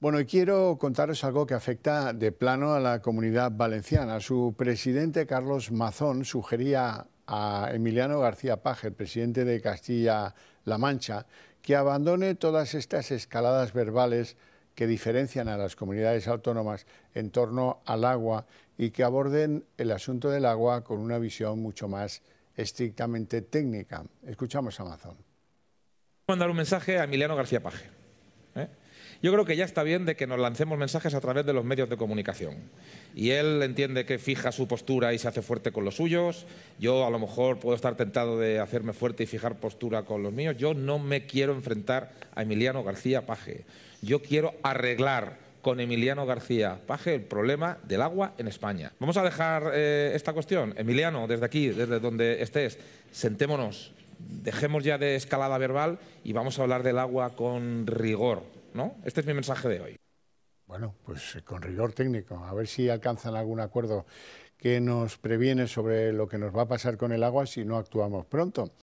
Bueno, y quiero contaros algo que afecta de plano a la comunidad valenciana. Su presidente, Carlos Mazón, sugería a Emiliano García Paje, el presidente de Castilla-La Mancha, que abandone todas estas escaladas verbales que diferencian a las comunidades autónomas en torno al agua y que aborden el asunto del agua con una visión mucho más estrictamente técnica. Escuchamos a a Mandar un mensaje a Emiliano García Paje yo creo que ya está bien de que nos lancemos mensajes a través de los medios de comunicación. Y él entiende que fija su postura y se hace fuerte con los suyos. Yo a lo mejor puedo estar tentado de hacerme fuerte y fijar postura con los míos. Yo no me quiero enfrentar a Emiliano García Paje. Yo quiero arreglar con Emiliano García Paje el problema del agua en España. Vamos a dejar eh, esta cuestión. Emiliano, desde aquí, desde donde estés, sentémonos, dejemos ya de escalada verbal y vamos a hablar del agua con rigor. Este es mi mensaje de hoy. Bueno, pues eh, con rigor técnico, a ver si alcanzan algún acuerdo que nos previene sobre lo que nos va a pasar con el agua si no actuamos pronto.